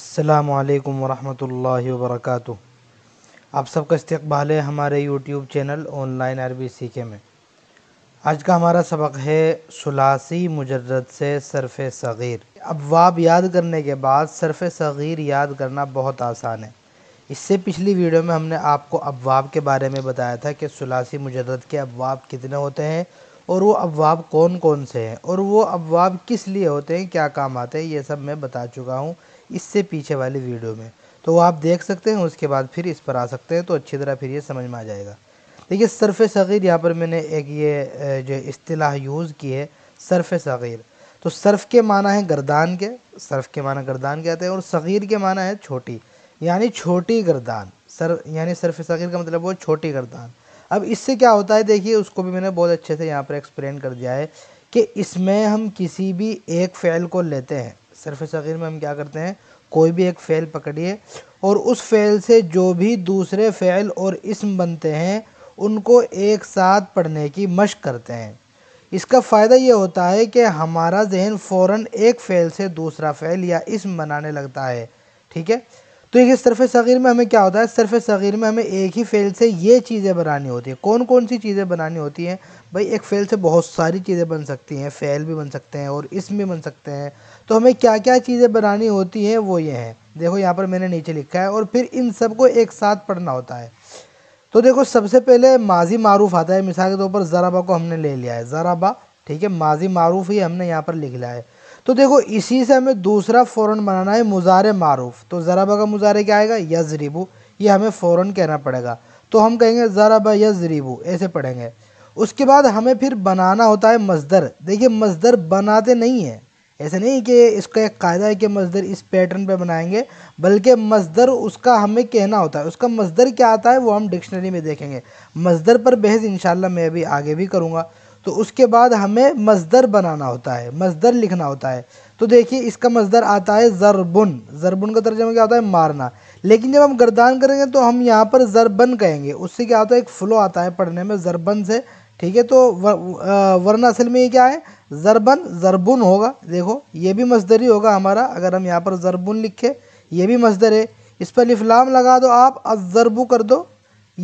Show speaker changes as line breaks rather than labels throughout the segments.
السلام علیکم ورحمۃ اللہ وبرکاتہ آپ سب کا استقبال ہے ہمارے یوٹیوب چینل آن لائن عربی سیکھے میں آج کا ہمارا سبق ہے سلاسی مجرد سے صرف صغیر ابواب یاد کرنے کے بعد صرف صغیر یاد کرنا بہت آسان ہے اس سے پچھلی ویڈیو میں ہم نے آپ کو ابواب کے بارے میں بتایا تھا کہ سلاسی مجرد کے ابواب کتنے ہوتے ہیں اور وہ ابواب کون کون سے ہیں اور وہ ابواب کس لیے ہوتے ہیں کیا کام آتے ہیں یہ سب میں بتا چکا ہوں اس سے پیچھے والی ویڈیو میں تو وہ آپ دیکھ سکتے ہیں اس کے بعد پھر اس پر آ سکتے ہیں تو اچھی طرح پھر یہ سمجھ میں آ جائے گا دیکھیے صرف صغیر یہاں پر میں نے ایک یہ جو اصطلاح یوز کی ہے صرف صغیر تو صرف کے معنی ہیں گردان کے صرف کے معنی گردان کے آتے ہیں اور صغیر کے معنی ہے چھوٹی یعنی چھوٹی گردان سر یعنی صرف صغیر کا مطلب وہ چھوٹی گردان اب اس سے کیا ہوتا ہے دیکھیے اس کو بھی میں نے بہت اچھے سے یہاں پر ایکسپلین کر دیا ہے کہ اس میں ہم کسی بھی ایک فعل کو لیتے ہیں صرف صغیر میں ہم کیا کرتے ہیں کوئی بھی ایک فعل پکڑیے اور اس فعل سے جو بھی دوسرے فعل اور اسم بنتے ہیں ان کو ایک ساتھ پڑھنے کی مشق کرتے ہیں اس کا فائدہ یہ ہوتا ہے کہ ہمارا ذہن فوراً ایک فعل سے دوسرا فعل یا اسم بنانے لگتا ہے ٹھیک ہے تو یہ صرف صغیر میں ہمیں کیا ہوتا ہے صرف صغیر میں ہمیں ایک ہی فعل سے یہ چیزیں بنانی ہوتی ہیں کون کون سی چیزیں بنانی ہوتی ہیں بھائی ایک فعل سے بہت ساری چیزیں بن سکتی ہیں فعل بھی بن سکتے ہیں اور اسم بھی بن سکتے ہیں تو ہمیں کیا کیا چیزیں بنانی ہوتی ہیں وہ یہ ہیں دیکھو یہاں پر میں نے نیچے لکھا ہے اور پھر ان سب کو ایک ساتھ پڑھنا ہوتا ہے تو دیکھو سب سے پہلے ماضی معروف آتا ہے مثال کے طور پر ذرا کو ہم نے لے لیا ہے ذرابہ ٹھیک ہے ماضی معروف ہی ہم نے یہاں پر لکھ لیا ہے تو دیکھو اسی سے ہمیں دوسرا فوراً بنانا ہے مزار معروف تو ذرابا کا مزارے کیا آئے گا یزریبو یہ ہمیں فوراً کہنا پڑے گا تو ہم کہیں گے ذرع یزریبو ایسے پڑھیں گے اس کے بعد ہمیں پھر بنانا ہوتا ہے مزدر دیکھیے مزدر بناتے نہیں ہیں ایسا نہیں کہ اس کا ایک قاعدہ ہے کہ مزدر اس پیٹرن پہ بنائیں گے بلکہ مصدر اس کا ہمیں کہنا ہوتا ہے اس کا مصدر کیا آتا ہے وہ ہم ڈکشنری میں دیکھیں گے مصدر پر بحث انشاءاللہ میں ابھی آگے بھی کروں گا تو اس کے بعد ہمیں مصدر بنانا ہوتا ہے مصدر لکھنا ہوتا ہے تو دیکھیے اس کا مزدر آتا ہے ضربن ضربن کا ترجمہ کیا ہوتا ہے مارنا لیکن جب ہم گردان کریں گے تو ہم یہاں پر ضربن کہیں گے اس سے کیا ہوتا ہے ایک فلو آتا ہے پڑھنے میں ضربن سے ٹھیک ہے تو ورنہ اصل میں یہ کیا ہے ضربن ضربن ہوگا دیکھو یہ بھی مزدری ہوگا ہمارا اگر ہم یہاں پر ضربن لکھے یہ بھی مزدر ہے اس پر لفلام لگا دو آپ از کر دو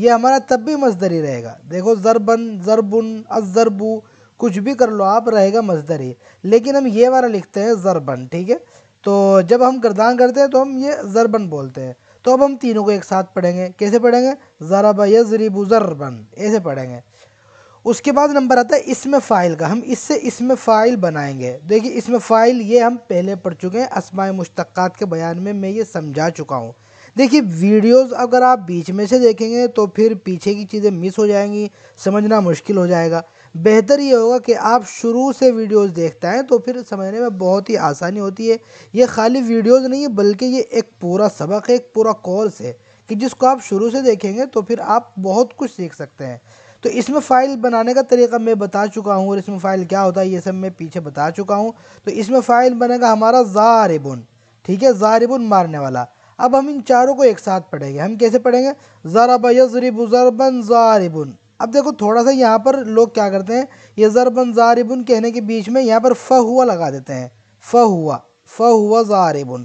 یہ ہمارا تب بھی مزدوری رہے گا دیکھو ضربن ضربن از کچھ بھی کر لو آپ رہے گا مزدور ہی لیکن ہم یہ والا لکھتے ہیں ضربن ٹھیک ہے تو جب ہم گردان کرتے ہیں تو ہم یہ ضربن بولتے ہیں تو اب ہم تینوں کو ایک ساتھ پڑھیں گے کیسے پڑھیں گے ضرب یریب ضربن ایسے پڑھیں گے اس کے بعد نمبر آتا ہے اس میں فائل کا ہم اس سے اس میں فائل بنائیں گے دیکھیے اس میں فائل یہ ہم پہلے پڑھ چکے ہیں اسماء مشتقات کے بیان میں میں یہ سمجھا چکا ہوں دیکھیے ویڈیوز اگر آپ بیچ میں سے دیکھیں گے تو پھر پیچھے کی چیزیں مس ہو جائیں گی سمجھنا مشکل ہو جائے گا بہتر یہ ہوگا کہ آپ شروع سے ویڈیوز دیکھتا ہے تو پھر سمجھنے میں بہت ہی آسانی ہوتی ہے یہ خالی ویڈیوز نہیں ہے بلکہ یہ ایک پورا سبق ہے ایک پورا کورس ہے کہ جس کو آپ شروع سے دیکھیں گے تو پھر آپ بہت کچھ سیکھ سکتے ہیں تو اس میں فائل بنانے کا طریقہ میں بتا چکا ہوں اور اس میں فائل کیا ہوتا ہے یہ سب میں پیچھے بتا چکا ہوں تو اس میں فائل بنے گا ہمارا زاربن ٹھیک ہے زاربن مارنے والا اب ہم ان چاروں کو ایک ساتھ پڑھیں گے ہم کیسے پڑھیں گے زاربن اب دیکھو تھوڑا سا یہاں پر لوگ کیا کرتے ہیں یہ ضربن زاربن کہنے کے بیچ میں یہاں پر ف ہوا لگا دیتے ہیں ف ہوا ف ہوا ذاربن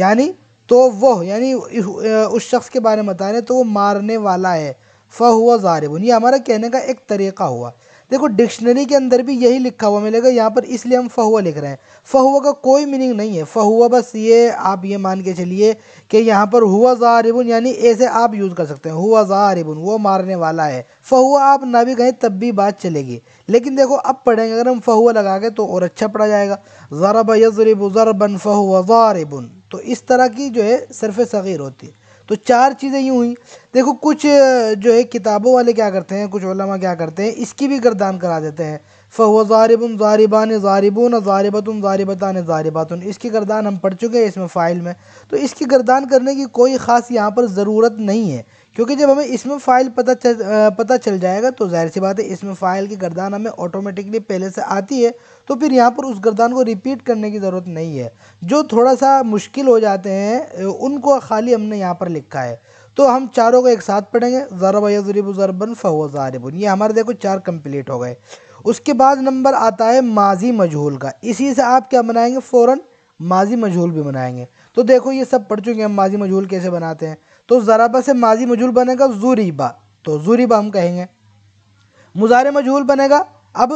یعنی تو وہ یعنی اس شخص کے بارے میں بتا رہے ہیں تو وہ مارنے والا ہے فہوا ہوا یہ ہمارا کہنے کا ایک طریقہ ہوا دیکھو ڈکشنری کے اندر بھی یہی لکھا ہوا ملے گا یہاں پر اس لیے ہم فہوا لکھ رہے ہیں فہوا کا کوئی میننگ نہیں ہے فہوا بس یہ آپ یہ مان کے چلیے کہ یہاں پر ہوا ذاربن یعنی ایسے آپ یوز کر سکتے ہیں ہوا ذربن وہ مارنے والا ہے فہوا آپ نہ بھی کہیں تب بھی بات چلے گی لیکن دیکھو اب پڑھیں گے اگر ہم فہوا لگا کے تو اور اچھا پڑھا جائے گا ضرب یضرب ذربََن فہوا ہوا تو اس طرح کی جو ہے صرف صغیر ہوتی ہے تو چار چیزیں یوں ہوئیں دیکھو کچھ جو ہے کتابوں والے کیا کرتے ہیں کچھ علماء کیا کرتے ہیں اس کی بھی گردان کرا دیتے ہیں فَهُوَ ظَارِبٌ ظَارِبَانِ ظَارِبُونَ نظاربن ظَارِبَتَانِ ظَارِبَاتٌ اس کی گردان ہم پڑھ چکے ہیں اس میں فائل میں تو اس کی گردان کرنے کی کوئی خاص یہاں پر ضرورت نہیں ہے کیونکہ جب ہمیں اس میں فائل پتہ چل پتہ چل جائے گا تو ظاہر سی بات ہے اس میں فائل کی گردان ہمیں آٹومیٹکلی پہلے سے آتی ہے تو پھر یہاں پر اس گردان کو ریپیٹ کرنے کی ضرورت نہیں ہے جو تھوڑا سا مشکل ہو جاتے ہیں ان کو خالی ہم نے یہاں پر لکھا ہے تو ہم چاروں کو ایک ساتھ پڑھیں گے ضرب یضرب ضربن فہو ضاربن یہ ہمارے دیکھو چار کمپلیٹ ہو گئے اس کے بعد نمبر آتا ہے ماضی مجھول کا اسی سے آپ کیا بنائیں گے فوراً ماضی مجھول بھی بنائیں گے تو دیکھو یہ سب پڑھ چکے ہیں ماضی مجھول کیسے بناتے ہیں تو ضربہ سے ماضی مجھول بنے گا زوریبا تو زوریبا ہم کہیں گے مزارے مجھول بنے گا اب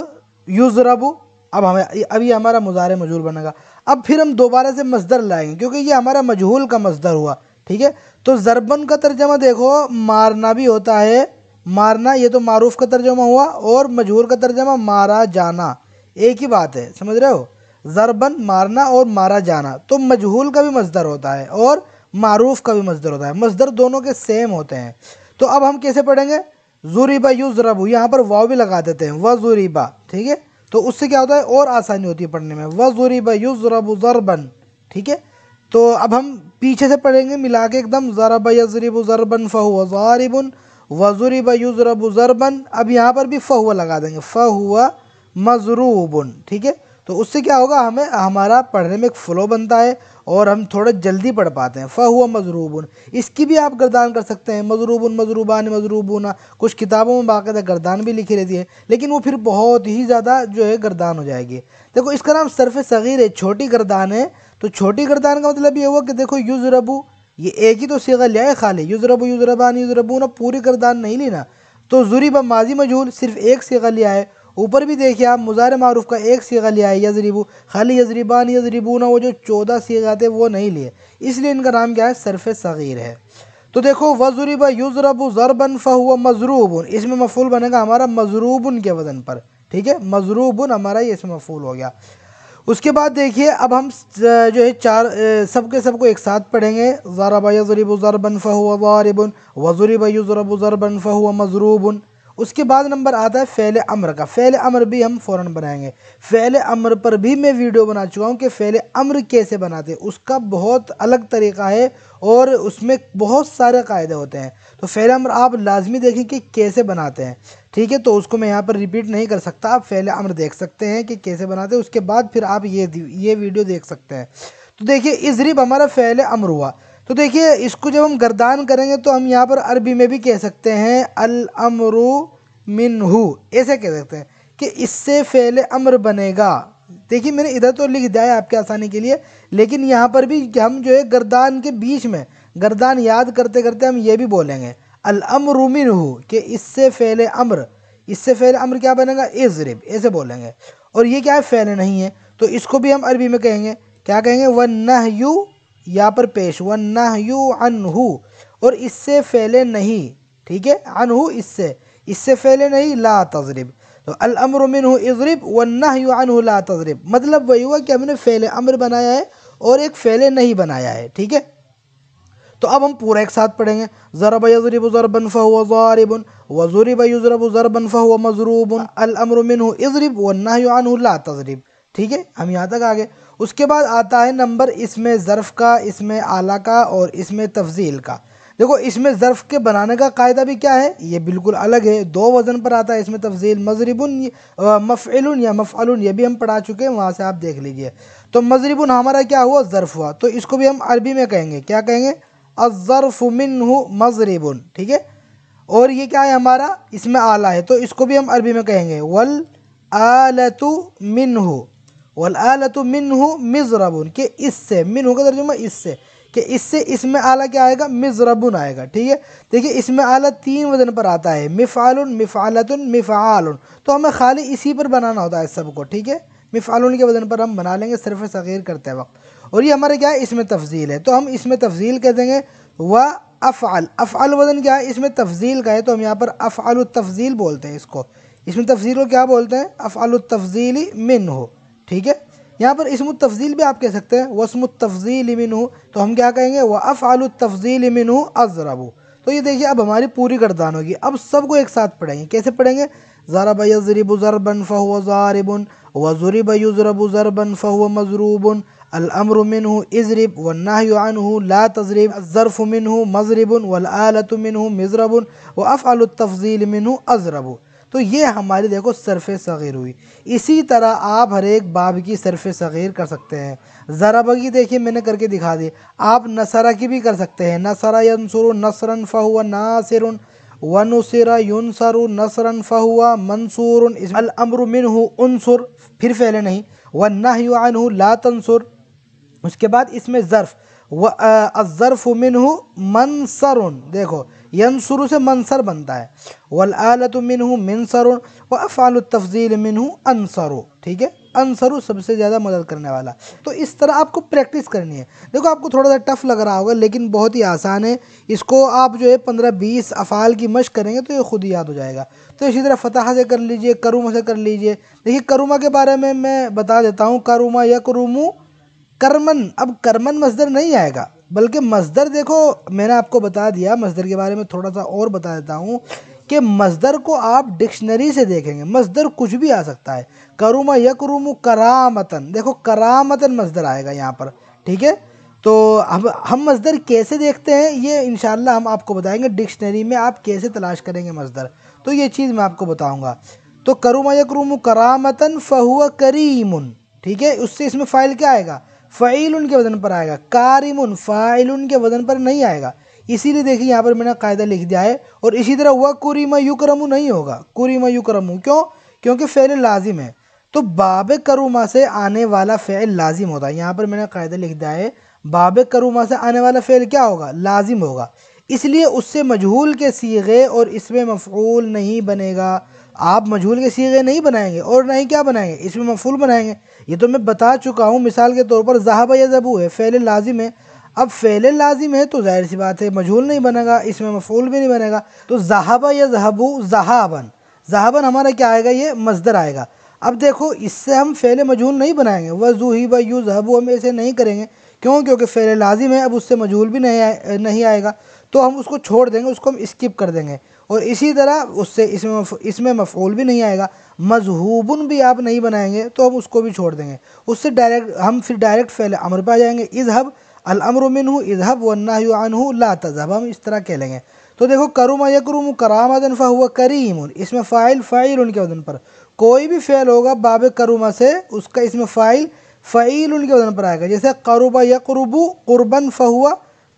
یزربو اب ہمیں اب یہ ہمارا مزارے مجھول بنے گا اب پھر ہم دوبارہ سے مزدر لائیں گے کیونکہ یہ ہمارا مجھول کا مزدر ہوا ٹھیک ہے تو ضربن کا ترجمہ دیکھو مارنا بھی ہوتا ہے مارنا یہ تو معروف کا ترجمہ ہوا اور مجہور کا ترجمہ مارا جانا ایک ہی بات ہے سمجھ رہے ہو ضربن مارنا اور مارا جانا تو مجہول کا بھی مزدر ہوتا ہے اور معروف کا بھی مزدر ہوتا ہے مزدر دونوں کے سیم ہوتے ہیں تو اب ہم کیسے پڑھیں گے زوریبا بوظ یہاں پر واو بھی لگا دیتے ہیں وزوریبا ٹھیک ہے تو اس سے کیا ہوتا ہے اور آسانی ہوتی ہے پڑھنے میں وزوریبا بز رب ضربن ٹھیک ہے تو اب ہم پیچھے سے پڑھیں گے ملا کے ایک دم ضرب یریب ضربن فہو فہ و ظار بن وضوری اب یہاں پر بھی فہو لگا دیں گے فہو و ٹھیک ہے تو اس سے کیا ہوگا ہمیں ہمارا پڑھنے میں ایک فلو بنتا ہے اور ہم تھوڑا جلدی پڑھ پاتے ہیں فہو مضروبن اس کی بھی آپ گردان کر سکتے ہیں مضروبن مضروبان مضروبون کچھ کتابوں میں باقاعدہ گردان بھی لکھی رہتی ہے لیکن وہ پھر بہت ہی زیادہ جو ہے گردان ہو جائے گی دیکھو اس کا نام صرف صغیر ہے چھوٹی گردان ہے تو چھوٹی گردان کا مطلب یہ ہوا کہ دیکھو یوز یہ ایک ہی تو سیغہ لیا ہے خالی یوز ربو یوز ربان پوری گردان نہیں لینا تو ضریب ماضی مجھول صرف ایک سیغہ لیا ہے اوپر بھی دیکھیے آپ مظاہر معروف کا ایک سیغہ لیا ہے یزریبو خالی یزریبان نے یزریبو وہ جو چودہ سیغہ تھے وہ نہیں لیے اس لیے ان کا نام کیا ہے صرف صغیر ہے تو دیکھو ورضری بزرب ضربن فہو ہو اس میں مفعول بنے گا ہمارا مضروبن کے وزن پر ٹھیک ہے مضروبن ہمارا یہ اس میں مفعول ہو گیا اس کے بعد دیکھیے اب ہم جو ہے چار سب کے سب کو ایک ساتھ پڑھیں گے ذرا بََ ضربن فہو ذربن فہ ہو غاربُن غزور ب یضرب اس کے بعد نمبر آتا ہے فعل امر کا فعل امر بھی ہم فوراً بنائیں گے فعل امر پر بھی میں ویڈیو بنا چکا ہوں کہ فعل امر کیسے بناتے ہیں اس کا بہت الگ طریقہ ہے اور اس میں بہت سارے قاعدے ہوتے ہیں تو فعل امر آپ لازمی دیکھیں کہ کیسے بناتے ہیں ٹھیک ہے تو اس کو میں یہاں پر ریپیٹ نہیں کر سکتا آپ فعل امر دیکھ سکتے ہیں کہ کیسے بناتے ہیں اس کے بعد پھر آپ یہ ویڈیو دیکھ سکتے ہیں تو دیکھیے ازریب ہمارا فعل امر ہوا تو دیکھیے اس کو جب ہم گردان کریں گے تو ہم یہاں پر عربی میں بھی کہہ سکتے ہیں الامر منہو ایسے کہہ سکتے ہیں کہ اس سے فعل امر بنے گا دیکھیے میں نے ادھر تو لکھ دیا ہے آپ کے آسانی کے لیے لیکن یہاں پر بھی ہم جو ہے گردان کے بیچ میں گردان یاد کرتے کرتے ہم یہ بھی بولیں گے الامر منہو کہ اس سے فعل امر اس سے فعل امر کیا بنے گا اضرب ایسے بولیں گے اور یہ کیا ہے فعل نہیں ہے تو اس کو بھی ہم عربی میں کہیں گے کیا کہیں گے ون یا پر پیش و نہ یوں انہ اور اس سے پھیلے نہیں ٹھیک ہے انہوں اس سے اس سے پھیلے نہیں لا تضرب تو الامر من اضرب و نہ یو ان لا تضرب مطلب وہی ہوا کہ ہم نے فعل امر بنایا ہے اور ایک فعل نہیں بنایا ہے ٹھیک ہے تو اب ہم پورا ایک ساتھ پڑھیں گے ضرب یضرب ضربا فهو ضارب و یضرب ضربا فهو مضروب الامر منه اضرب و نا یو لا تضرب ٹھیک ہے ہم یہاں تک آگے اس کے بعد آتا ہے نمبر اس میں ظرف کا اس میں اعلیٰ کا اور اس میں تفضیل کا دیکھو اس میں ظرف کے بنانے کا قاعدہ بھی کیا ہے یہ بالکل الگ ہے دو وزن پر آتا ہے اس میں تفضیل مضربً مفعلن یا مفعل یہ بھی ہم پڑھا چکے ہیں وہاں سے آپ دیکھ لیجئے تو مضرباً ہمارا کیا ہوا ظرف ہوا تو اس کو بھی ہم عربی میں کہیں گے کیا کہیں گے الظرف منہ ہُ ٹھیک ہے اور یہ کیا ہے ہمارا اس میں اعلیٰ ہے تو اس کو بھی ہم عربی میں کہیں گے ول آلت منہ والآلت منہ مزربن کہ اس سے منہ کا ترجمہ اس سے کہ اس سے اس میں آلہ کیا آئے گا مزربن آئے گا ٹھیک ہے دیکھیے اس میں آلہ تین وزن پر آتا ہے مفعلن مفعلتن علۃ تو ہمیں خالی اسی پر بنانا ہوتا ہے سب کو ٹھیک ہے مفعلن کے وزن پر ہم بنا لیں گے صرف صغیر کرتے وقت اور یہ ہمارے کیا ہے اس میں تفضیل ہے تو ہم اس میں تفضیل کہہ دیں گے و افعل وزن کیا ہے اس میں تفضیل کا ہے تو ہم یہاں پر افعل التفضیل بولتے ہیں اس کو اس میں تفضیل کو کیا بولتے ہیں افعال التفضیل من ہو ٹھیک ہے یہاں پر اسم التفضیل بھی آپ کہہ سکتے ہیں وسم التفضیل تفضیل ہوں تو ہم کیا کہیں گے وہ اف آل اَذْرَبُ ہوں تو یہ دیکھیے اب ہماری پوری گردان ہوگی اب سب کو ایک ساتھ پڑھیں گے کیسے پڑھیں گے ضرب یضرب ضربا فہ ضارب وضرب یضرب ضربا بََ مضروب الامر فہ اضرب مضروبن العمر لا تضرب الظرف من مضرب مضربن ولاۃمن مضرب مضربن و افعلطیل من تو یہ ہماری دیکھو صرف صغیر ہوئی اسی طرح آپ ہر ایک باب کی صرف صغیر کر سکتے ہیں ضرب کی دیکھیے میں نے کر کے دکھا دی آپ نصرہ کی بھی کر سکتے ہیں نصرہ ینصر نصرن فہو ناصر ونصر ینصر نصرا فہو منصور الامر منہ انصر پھر پھیلے نہیں وََََََََََ عنہ لا تنصر اس کے بعد اس میں ظرف و منہ منصر دیکھو ینصر سے منصر بنتا ہے والآلت منہ منصر و افعال التفضیل منہ انصر ٹھیک ہے انصر سب سے زیادہ مدد کرنے والا تو اس طرح آپ کو پریکٹس کرنی ہے دیکھو آپ کو تھوڑا سا ٹف لگ رہا ہوگا لیکن بہت ہی آسان ہے اس کو آپ جو ہے پندرہ بیس افعال کی مشق کریں گے تو یہ خود ہی یاد ہو جائے گا تو اسی طرح فتح سے کر لیجئے کروم سے کر لیجئے دیکھیے کروما کے بارے میں میں بتا دیتا ہوں کروما یا کرومو کرمن اب کرمن مزدر نہیں آئے گا بلکہ مزدر دیکھو میں نے آپ کو بتا دیا مزدر کے بارے میں تھوڑا سا اور بتا دیتا ہوں کہ مزدر کو آپ ڈکشنری سے دیکھیں گے مزدر کچھ بھی آ سکتا ہے کروما یکروم کرامتن دیکھو کرامتن مزدر آئے گا یہاں پر ٹھیک ہے تو ہم مزدر کیسے دیکھتے ہیں یہ انشاءاللہ ہم آپ کو بتائیں گے ڈکشنری میں آپ کیسے تلاش کریں گے مزدر تو یہ چیز میں آپ کو بتاؤں گا تو کروما یکروم کرامتن فہو کریمن ٹھیک ہے اس سے اس میں فائل کیا آئے گا فعیل ان کے وزن پر آئے گا کارم الفعل ان کے وزن پر نہیں آئے گا اسی لیے دیکھیں یہاں پر میں نے قاعدہ لکھ دیا ہے اور اسی طرح وہ کریم یکرمو نہیں ہوگا کریم یکرمو کیوں کیونکہ فعل لازم ہے تو باب کروما سے آنے والا فعل لازم ہوتا ہے یہاں پر میں نے قاعدہ لکھ دیا ہے باب کروما سے آنے والا فعل کیا ہوگا لازم ہوگا اس لیے اس سے مجہول کے سیغے اور اس میں مفعول نہیں بنے گا آپ مجھول کے سیغے نہیں بنائیں گے اور نہیں کیا بنائیں گے اس میں مفول بنائیں گے یہ تو میں بتا چکا ہوں مثال کے طور پر ذہابہ یا ذبو ہے فعل لازم ہے اب فعل لازم ہے تو ظاہر سی بات ہے مجھول نہیں بنے گا اس میں مفول بھی نہیں بنے گا تو ظاہبہ یا ذہبو ذہابن ذہابن ہمارا کیا آئے گا یہ مزدر آئے گا اب دیکھو اس سے ہم فعل مجھول نہیں بنائیں گے و ظو بہ یو ذہبو ہم ایسے نہیں کریں گے کیوں کیونکہ فعل لازم ہے اب اس سے مجھول بھی نہیں آئے نہیں آئے گا تو ہم اس کو چھوڑ دیں گے اس کو ہم اسکپ کر دیں گے اور اسی طرح اس سے اس میں اس میں بھی نہیں آئے گا مذہوبن بھی آپ نہیں بنائیں گے تو ہم اس کو بھی چھوڑ دیں گے اس سے ڈائریکٹ ہم پھر ڈائریکٹ فعل امر پہ آ جائیں گے اظہب الامرمن ہوں اظہب ونحایٰ لا تذہب ہم اس طرح کہہ لیں گے تو دیکھو کرم یکرم کرامدن فہو کریم اس میں فائل فعیل ان کے وزن پر کوئی بھی فعل ہوگا باب کروما سے اس کا اس میں فائل فعیل ان کے وزن پر آئے گا جیسے قرب یقرب قربن فہو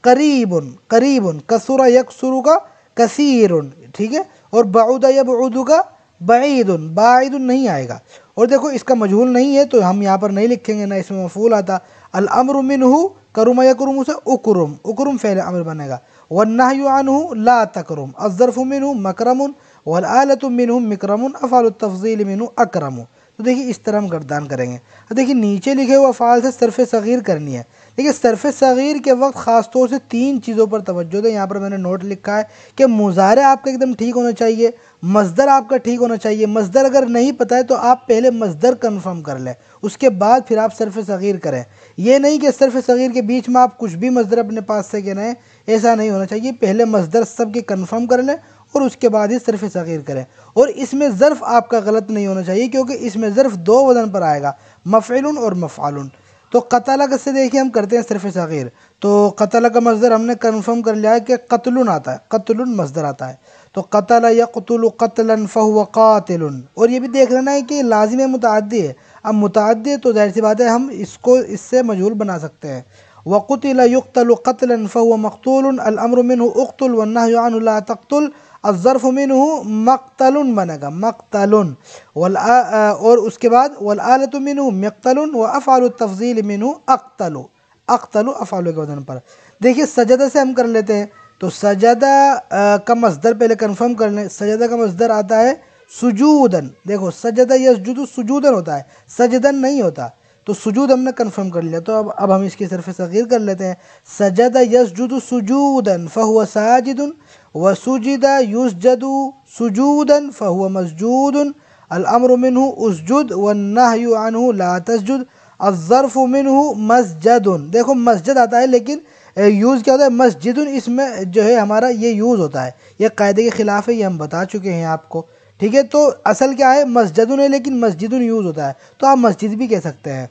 قریب قریب القریب یکسرو کا کثیر ٹھیک ہے اور بعودہ یا بعودو کا بعید بعید باعید نہیں آئے گا اور دیکھو اس کا مجہول نہیں ہے تو ہم یہاں پر نہیں لکھیں گے نہ اس میں مفول آتا الامر منہ کرم یا کرم اسے اکرم اکرم فعل امر بنے گا والنہی عنہ لا تکرم الظرف منہ مکرم والآلت منہ مکرم افعال التفضیل منہ اکرم تو دیکھیے اس طرح ہم گردان کریں گے دیکھیے نیچے لکھے ہوئے افعال سے صرف صغیر کرنی ہے صرف صغیر کے وقت خاص طور سے تین چیزوں پر توجہ دیں یہاں پر میں نے نوٹ لکھا ہے کہ مزارے آپ کا ایک دم ٹھیک ہونا چاہیے مزدر آپ کا ٹھیک ہونا چاہیے مزدر اگر نہیں پتہ ہے تو آپ پہلے مزدر کنفرم کر لیں اس کے بعد پھر آپ صرف صغیر کریں یہ نہیں کہ صرف صغیر کے بیچ میں آپ کچھ بھی مزدر اپنے پاس سے کہ رہیں ایسا نہیں ہونا چاہیے پہلے مزدر سب کے کنفرم کر لیں اور اس کے بعد ہی صرف صغیر کریں اور اس میں ظرف آپ کا غلط نہیں ہونا چاہیے کیونکہ اس میں ظرف دو وزن پر آئے گا مفعلن اور مفعلن تو قتل کس سے دیکھیے ہم کرتے ہیں صرف صغیر تو قتل کا مصدر ہم نے کنفرم کر لیا ہے کہ قتل آتا ہے قتل مصدر آتا ہے تو قتل یقتل قتلا فہو قاتل اور یہ بھی دیکھ لینا ہے کہ لازم متعدی ہے اب متعدی تو ظاہر سی بات ہے ہم اس کو اس سے مجہول بنا سکتے ہیں وقتل يقتل قتلا فهو مقتول الأمر منه اقتل والنهي عنه لا تقتل الظرف منه مقتل बनेगा مقتل والآ آه، اس کے بعد والآلة منه مقتل وأفعل التفضيل منه أقتل اقتل افعل کے वजन پر دیکھیں سجدہ سے ہم کر لیتے ہیں تو سجدہ کا مصدر پہلے کنفرم کر لیں سجدہ کا مصدر آتا ہے सुजूदन دیکھو سجدہ یسجد जुद सुजूदन होता है ہوتا ہے سجدن نہیں ہوتا होता تو سجود ہم نے کنفرم کر لیا تو اب اب ہم اس کی صرف صغیر کر لیتے ہیں سجد یسجد سجودا فہو ساجد وسجد و سجودا فہو سجد مسجود الامر منہ و والنہی عنہ لا تسجد الظرف منہ مسجد دیکھو مسجد آتا ہے لیکن یوز کیا ہوتا ہے مسجد اس میں جو ہے ہمارا یہ یوز ہوتا ہے یہ قاعدے کے خلاف ہے یہ ہم بتا چکے ہیں آپ کو ٹھیک ہے تو اصل کیا ہے مسجد ہے لیکن مسجد یوز ہوتا ہے تو آپ مسجد بھی کہہ سکتے ہیں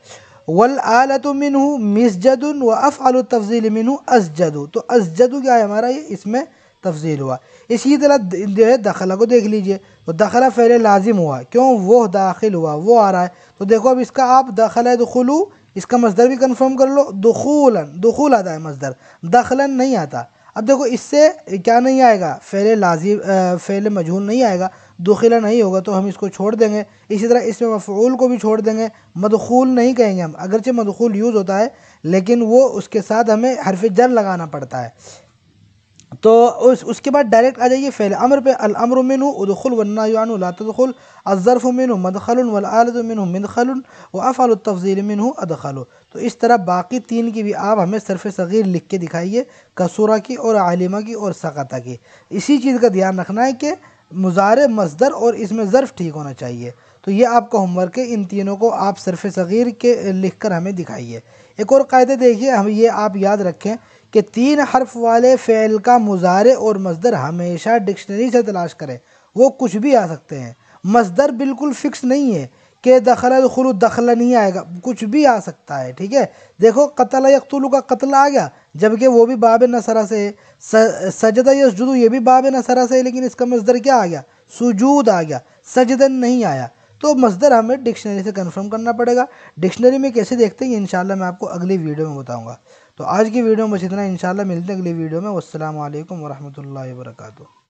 والآلت منہ مسجدن مسجد الف و تفضیل مین ہوں تو اس کیا ہے ہمارا یہ اس میں تفضیل ہوا اسی طرح جو ہے دخلا کو دیکھ لیجئے تو دخلا فعل لازم ہوا کیوں وہ داخل ہوا وہ آ رہا ہے تو دیکھو اب اس کا آپ دخلہ دخلو اس کا مزدر بھی کنفرم کر لو دخولا دخول آتا ہے مزدر دخلا نہیں آتا اب دیکھو اس سے کیا نہیں آئے گا فعل لازم فعل مجہول نہیں آئے گا دخلا نہیں ہوگا تو ہم اس کو چھوڑ دیں گے اسی طرح اس میں مفعول کو بھی چھوڑ دیں گے مدخول نہیں کہیں گے ہم اگرچہ مدخول یوز ہوتا ہے لیکن وہ اس کے ساتھ ہمیں حرف جر لگانا پڑتا ہے تو اس کے بعد ڈائریکٹ آ جائیے فعل امر پہ الامر من ادخل والنایعنو لا تدخل الظرف منہ مدخل والآلد منہ مدخل وافعل التفضیل منہ ادخل تو اس طرح باقی تین کی بھی آپ ہمیں صرف صغیر لکھ کے دکھائیے کسورہ کی اور عالمہ کی اور سقطہ کی اسی چیز کا دھیان رکھنا ہے کہ مضارے مصدر اور اس میں ظرف ٹھیک ہونا چاہیے تو یہ آپ کا ہوم ورک ہے ان تینوں کو آپ صرف صغیر کے لکھ کر ہمیں دکھائیے ایک اور قاعدے دیکھیے ہم یہ آپ یاد رکھیں کہ تین حرف والے فعل کا مضارے اور مصدر ہمیشہ ڈکشنری سے تلاش کریں وہ کچھ بھی آ سکتے ہیں مصدر بالکل فکس نہیں ہے کہ دخل الخلو دخلہ نہیں آئے گا کچھ بھی آ سکتا ہے ٹھیک ہے دیکھو قتل یقتلو کا قتل آ گیا جبکہ وہ بھی باب نصرہ سے ہے سجدہ یسجدو یہ بھی باب نصرہ سے ہے لیکن اس کا مصدر کیا آ گیا سجود آ گیا سجدن نہیں آیا تو مصدر ہمیں ڈکشنری سے کنفرم کرنا پڑے گا ڈکشنری میں کیسے دیکھتے ہیں یہ انشاءاللہ میں آپ کو اگلی ویڈیو میں بتاؤں گا تو آج کی ویڈیو میں بس اتنا انشاءاللہ ملتے ہیں اگلی ویڈیو میں والسلام علیکم ورحمۃ اللہ وبرکاتہ